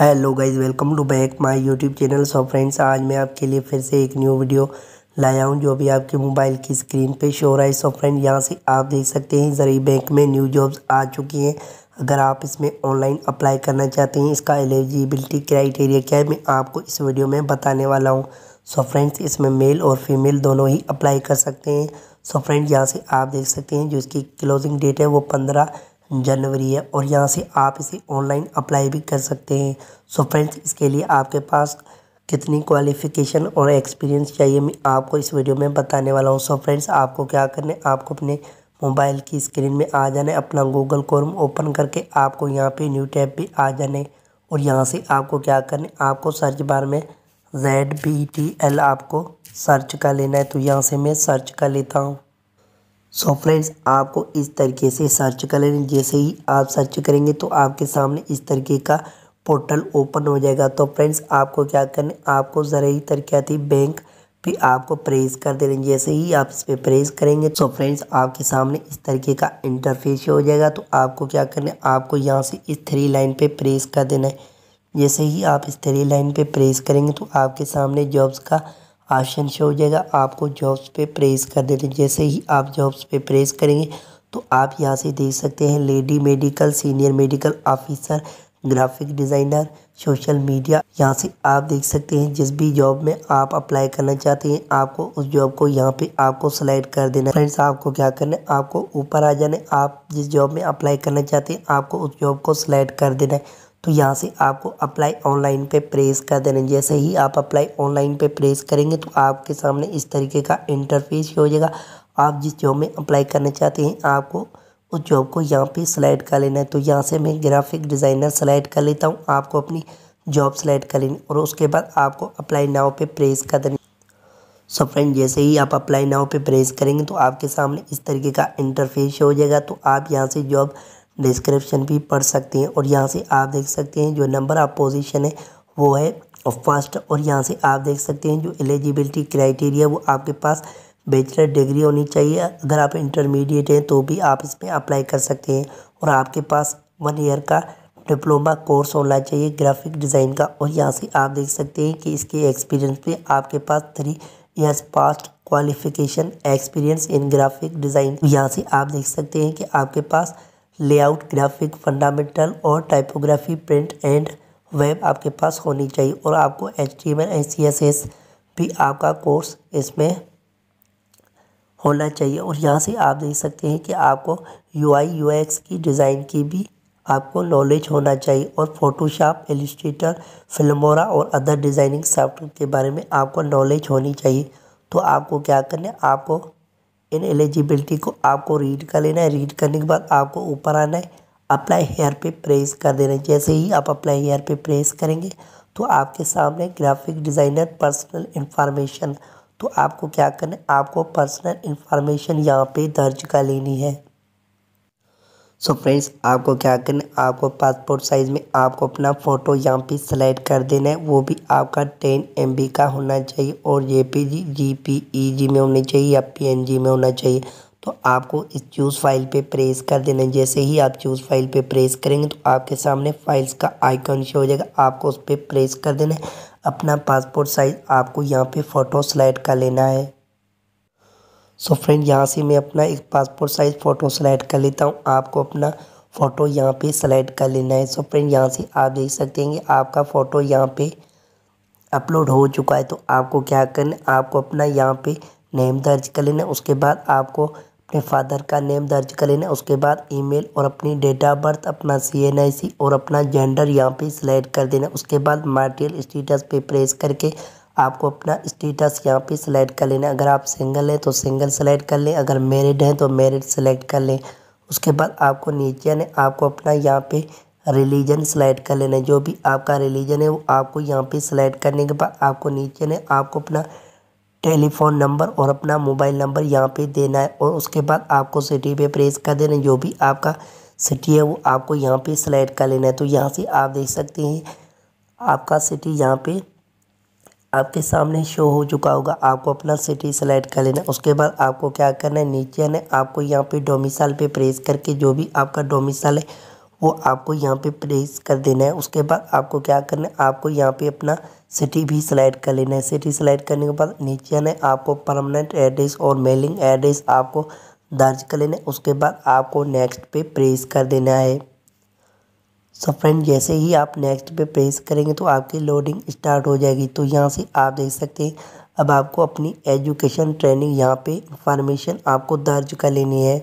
hello guys welcome to back my YouTube channel so friends आज मैं आपके लिए फिर से एक न्यू वीडियो लाया हूं जो अभी आपके मोबाइल की स्क्रीन पे शो रहा है सो फ्रेंड यहां से आप देख सकते हैं ज़रिए बैंक में न्यू जॉब्स आ चुकी हैं अगर आप इसमें ऑनलाइन अप्लाई करना चाहते हैं इसका एलिजिबिलिटी क्राइटेरिया क्या है मैं आपको इस वीडियो में बताने वाला हूँ सो फ्रेंड्स इसमें मेल और फीमेल दोनों ही अप्लाई कर सकते हैं सो फ्रेंड यहाँ से आप देख सकते हैं जो इसकी क्लोजिंग डेट है वो पंद्रह जनवरी है और यहाँ से आप इसे ऑनलाइन अप्लाई भी कर सकते हैं सो फ्रेंड्स इसके लिए आपके पास कितनी क्वालिफ़िकेशन और एक्सपीरियंस चाहिए मैं आपको इस वीडियो में बताने वाला हूँ सो फ्रेंड्स आपको क्या करना है आपको अपने मोबाइल की स्क्रीन में आ जाना है अपना गूगल क्रोम ओपन करके आपको यहाँ पे न्यू टैब भी आ जाना है और यहाँ से आपको क्या करना है आपको सर्च बार में जेड बी टी एल आपको सर्च कर लेना है तो यहाँ से मैं सर्च कर लेता हूँ सो so फ्रेंड्स आपको इस तरीके से सर्च कर लेना जैसे ही आप सर्च करेंगे तो आपके सामने इस तरीके का पोर्टल ओपन हो जाएगा तो फ्रेंड्स आपको क्या करना आपको ज़रा ही तरीके थी बैंक पे आपको प्रेस कर दे रहे जैसे ही आप इस पर प्रेस करेंगे तो फ्रेंड्स आपके सामने इस तरीके का इंटरफेस हो जाएगा तो आपको क्या करना है आपको यहाँ से इस थ्री लाइन पर प्रेस कर देना है जैसे ही आप इस थ्री लाइन पर प्रेस करेंगे तो आपके सामने जॉब्स का ऑप्शन शो हो जाएगा आपको जॉब्स पे प्रेस कर देना जैसे ही आप जॉब्स पे प्रेस करेंगे तो आप यहाँ से देख सकते हैं lady medical senior medical officer graphic designer social media यहाँ से आप देख सकते हैं जिस भी जॉब में आप अप्लाई करना चाहते हैं आपको उस जॉब को यहाँ पे आपको सेलेक्ट कर देना फ्रेंड्स आपको क्या करना है आपको ऊपर आ जाना है आप जिस जॉब में अप्लाई करना चाहते हैं आपको उस जॉब को सिलेक्ट कर देना है तो यहाँ से आपको अप्लाई ऑनलाइन पे प्रेस कर देना जैसे ही आप अप्लाई ऑनलाइन पे प्रेस करेंगे तो आपके सामने इस तरीके का इंटरफेस हो जाएगा आप जिस जॉब में अप्लाई करना चाहते हैं आपको उस जॉब को यहाँ पे सिलेक्ट कर लेना है तो यहाँ से मैं ग्राफिक डिज़ाइनर सेलेक्ट कर लेता हूँ आपको अपनी जॉब सेलेक्ट कर लेनी और उसके बाद आपको अप्लाई नाव पर प्रेस कर देना सो फ्रेंड जैसे ही आप अप्लाई नाव पे प्रेस करेंगे तो आपके सामने इस तरीके का इंटरफेस हो जाएगा तो आप यहाँ से जॉब डिस्क्रिप्शन भी पढ़ सकते हैं और यहाँ से आप देख सकते हैं जो नंबर ऑफ पोजीशन है वो है फर्स्ट और यहाँ से आप देख सकते हैं जो एलिजिबिलिटी क्राइटेरिया वो आपके पास बैचलर डिग्री होनी चाहिए अगर आप इंटरमीडिएट हैं तो भी आप इसमें अप्लाई कर सकते हैं और आपके पास वन ईयर का डिप्लोमा कोर्स होना चाहिए ग्राफिक डिज़ाइन का और यहाँ से आप देख सकते हैं कि इसके एक्सपीरियंस पे आपके पास three years past qualification experience in graphic design यहाँ से आप देख सकते हैं कि आपके पास लेआउट ग्राफिक फंडामेंटल और टाइपोग्राफी प्रिंट एंड वेब आपके पास होनी चाहिए और आपको H T M L and C S S भी आपका कोर्स इसमें होना चाहिए और यहाँ से आप देख सकते हैं कि आपको यू आई यू एक्स की डिज़ाइन की भी आपको नॉलेज होना चाहिए और फोटोशॉप एलिस्ट्रेटर फिल्मोरा और अदर डिज़ाइनिंग सॉफ्टवेयर के बारे में आपको नॉलेज होनी चाहिए तो आपको क्या करना है आपको इन एलिजिबिलिटी को आपको रीड कर लेना है रीड करने के बाद आपको ऊपर आना है अप्लाई हेयर पे प्रेस कर देना है जैसे ही आप अप्लाई हेयर पे प्रेस करेंगे तो आपके सामने ग्राफिक डिज़ाइनर पर्सनल इन्फॉर्मेशन तो आपको क्या करना है आपको पर्सनल इन्फॉर्मेशन यहाँ पे दर्ज कर लेनी है सो so फ्रेंड्स आपको क्या करना है आपको पासपोर्ट साइज़ में आपको अपना फ़ोटो यहाँ पे सेलेक्ट कर देना है वो भी आपका टेन एम का होना चाहिए और J P G G P E जी में होनी चाहिए या पी एन जी में होना चाहिए तो आपको इस चूज़ फाइल पे प्रेस कर देना है जैसे ही आप चूज़ फाइल पे प्रेस करेंगे तो आपके सामने फाइल्स का आइकन शो हो जाएगा आपको उस पर प्रेस कर देना है अपना पासपोर्ट साइज़ आपको यहाँ पर फ़ोटो सेलेक्ट कर लेना है सो फ्रेंड यहाँ से मैं अपना एक पासपोर्ट साइज़ फ़ोटो सेलेक्ट कर लेता हूँ आपको अपना फ़ोटो यहाँ पे सेलेक्ट कर लेना है सो फ्रेंड यहाँ से आप देख सकते हैं कि आपका फ़ोटो यहाँ पे अपलोड हो चुका है तो आपको क्या करना है आपको अपना यहाँ पे नेम दर्ज कर लेना है उसके बाद आपको अपने फादर का नेम दर्ज कर लेना है उसके बाद ईमेल और अपनी डेट ऑफ बर्थ अपना सी एन आई सी और अपना जेंडर यहाँ पे सिलेक्ट कर देना उसके बाद मार्टियल स्टेटस पर प्रेस करके आपको अपना स्टेटस यहाँ पे सिलेक्ट कर लेना अगर आप सिंगल हैं तो सिंगल सेलेक्ट कर लें अगर मेरिड हैं तो मेरिड सेलेक्ट कर लें उसके बाद आपको नीचे ने आपको अपना यहाँ पे रिलीजन सेलेक्ट कर लेना जो भी आपका रिलीजन है वो आपको यहाँ पे सिलेक्ट करने के बाद आपको नीचे ने आपको अपना टेलीफोन नंबर और अपना मोबाइल नंबर यहाँ पे देना है और उसके बाद आपको सिटी पे प्रेस कर देना है जो भी आपका सिटी है वो आपको यहाँ पे सिलेक्ट कर लेना है तो यहाँ से आप देख सकते हैं आपका सिटी यहाँ पे आपके सामने शो हो चुका होगा आपको अपना सिटी सेलेक्ट कर लेना उसके बाद आपको क्या करना है नीचे आना आपको यहाँ पे डोमिसाइल पे प्रेस करके जो भी आपका डोमिसाइल है वो आपको यहाँ पे प्रेस कर देना है उसके बाद आपको क्या करना है आपको यहाँ पे अपना सिटी भी सिलेक्ट कर लेना है सिटी सेलेक्ट करने के बाद नीचे आना है आपको परमानेंट एड्रेस और मेलिंग एड्रेस आपको दर्ज कर लेना है उसके बाद आपको नेक्स्ट पे प्रेस कर देना है सो फ्रेंड जैसे ही आप नेक्स्ट पे प्रेस करेंगे तो आपकी लोडिंग स्टार्ट हो जाएगी तो यहाँ से आप देख सकते हैं अब आपको अपनी एजुकेशन ट्रेनिंग यहाँ पे इंफॉर्मेशन आपको दर्ज कर लेनी है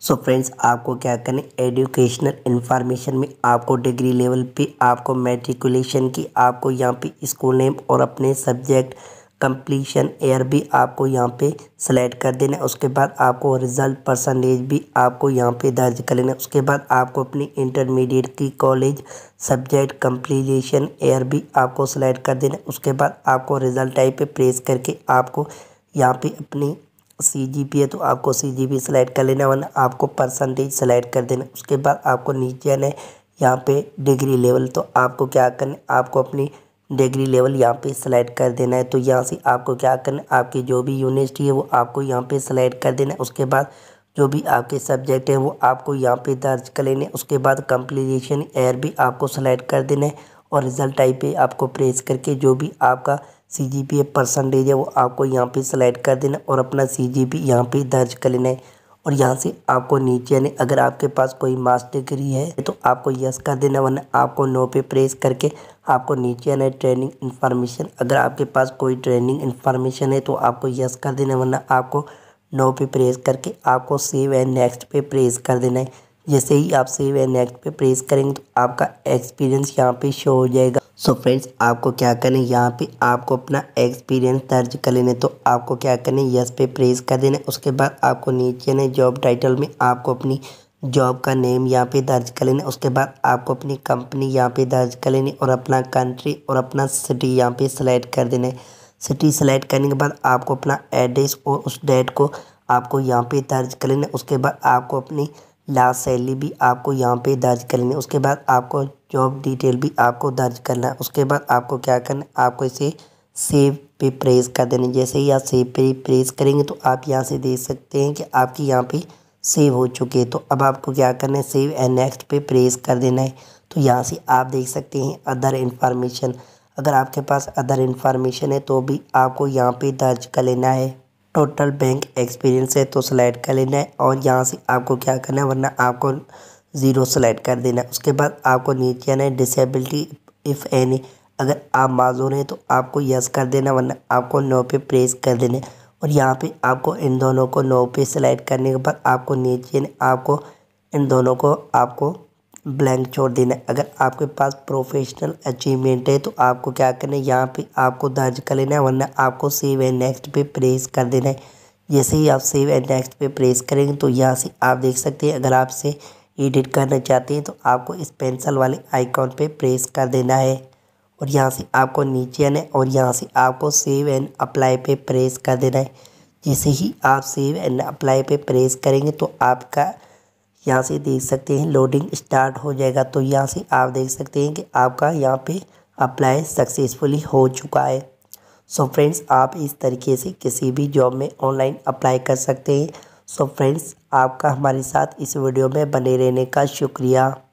सो so फ्रेंड्स आपको क्या करना है एजुकेशनल इन्फॉर्मेशन में आपको डिग्री लेवल पे आपको मेट्रिकुलेशन की आपको यहाँ पे स्कूल नेम और अपने सब्जेक्ट कंप्लीशन एयर भी आपको यहाँ पे सेलेक्ट कर देना है उसके बाद आपको रिज़ल्ट परसेंटेज भी आपको यहाँ पे दर्ज कर लेना है उसके बाद आपको अपनी इंटरमीडिएट की कॉलेज सब्जेक्ट कंप्लीशन एयर भी आपको सेलेक्ट कर देना है उसके बाद आपको रिज़ल्ट टाइप पे प्रेस करके आपको यहाँ पे अपनी सी जी पी है तो आपको सी जी पी सेलेक्ट कर लेना वरना आपको परसेंटेज सेलेक्ट कर देना उसके बाद आपको नीचे आना है यहाँ पे डिग्री लेवल तो आपको क्या करना है आपको अपनी डिग्री लेवल यहाँ पे सेलेक्ट कर देना है तो यहाँ से आपको क्या करना है आपकी जो भी यूनिवर्सिटी है वो आपको यहाँ पे सेलेक्ट कर देना है उसके बाद जो भी आपके सब्जेक्ट हैं वो आपको यहाँ पे दर्ज कर लेने उसके बाद कंप्लीशन एयर भी आपको सेलेक्ट कर देना है और रिजल्ट टाइप पे आपको प्रेस करके जो भी आपका सी जी परसेंटेज है वो आपको यहाँ पर सेलेक्ट कर देना और अपना सी जी पी यहाँ पर दर्ज कर लेना है और यहाँ से आपको नीचे यानी अगर आपके पास कोई मास डिग्री है तो आपको यस कर देना वरना आपको नो पे प्रेस करके आपको नीचे यानी ट्रेनिंग इन्फॉर्मेशन अगर आपके पास कोई ट्रेनिंग इन्फॉर्मेशन है तो आपको यस कर देना वरना आपको नो पे प्रेस करके आपको सेव एंड नेक्स्ट पे प्रेस कर देना है जैसे ही आप सेव एंड नेक्स्ट पे प्रेस करेंगे तो आपका एक्सपीरियंस यहाँ पे शो हो जाएगा सो so फ्रेंड्स आपको क्या करना है यहाँ पे आपको अपना एक्सपीरियंस दर्ज कर लेना है तो आपको क्या करना है यस पे प्रेस कर देना है उसके बाद आपको नीचे ना जॉब टाइटल में आपको अपनी जॉब का नेम यहाँ पे दर्ज कर लेना है उसके बाद आपको अपनी कंपनी यहाँ पे दर्ज कर लेनी और अपना कंट्री और अपना सिटी यहाँ पे सेलेक्ट कर देना है सिटी सेलेक्ट करने के बाद आपको अपना एड्रेस और उस डेट को आपको यहाँ पे दर्ज कर लेना है उसके बाद आपको अपनी लास्ट सैलरी भी आपको यहाँ पे दर्ज करनी है उसके बाद आपको जॉब डिटेल भी आपको दर्ज करना है उसके बाद आपको क्या करना है आपको इसे सेव पे प्रेस कर देना जैसे ही आप सेव पे प्रेस करेंगे तो आप यहाँ से देख सकते हैं कि आपकी यहाँ पे सेव हो चुके हैं तो अब आपको क्या करना है सेव एंड नेक्स्ट पे प्रेस कर देना है तो यहाँ से आप देख सकते हैं अदर इंफॉर्मेशन अगर आपके पास अदर इंफॉर्मेशन है तो भी आपको यहाँ पे दर्ज कर लेना है टोटल बैंक एक्सपीरियंस है तो सेलेक्ट कर लेना है और यहाँ से आपको क्या करना है वरना आपको ज़ीरो सेलेक्ट कर देना है उसके बाद आपको नीचे आना है डिसेबिलिटी इफ़ एनी अगर आप माजूर हैं तो आपको यस कर देना वरना आपको नो पे प्रेस कर देना है और यहाँ पे आपको इन दोनों को नो पे सेलेक्ट करने के बाद आपको नीचे आपको इन दोनों को आपको ब्लैंक छोड़ देना है अगर आपके पास प्रोफेशनल अचीवमेंट है तो आपको क्या करना है यहाँ पे आपको दर्ज कर लेना है वरना आपको सेव एंड नेक्स्ट पे प्रेस कर देना है जैसे ही आप सेव एंड नेक्स्ट पे प्रेस करेंगे तो यहाँ से आप देख सकते हैं अगर आपसे एडिट करना चाहते हैं तो आपको इस पेंसिल वाले आइकॉन पर प्रेस कर देना है और यहाँ से आपको नीचे आना है और यहाँ से आपको सेव एंड अप्लाई पर प्रेस कर देना है जैसे ही आप सेव एंड अप्लाई पर प्रेस करेंगे तो आपका यहाँ से देख सकते हैं लोडिंग स्टार्ट हो जाएगा तो यहाँ से आप देख सकते हैं कि आपका यहाँ पे अप्लाई सक्सेसफुली हो चुका है सो so फ्रेंड्स आप इस तरीके से किसी भी जॉब में ऑनलाइन अप्लाई कर सकते हैं सो so फ्रेंड्स आपका हमारे साथ इस वीडियो में बने रहने का शुक्रिया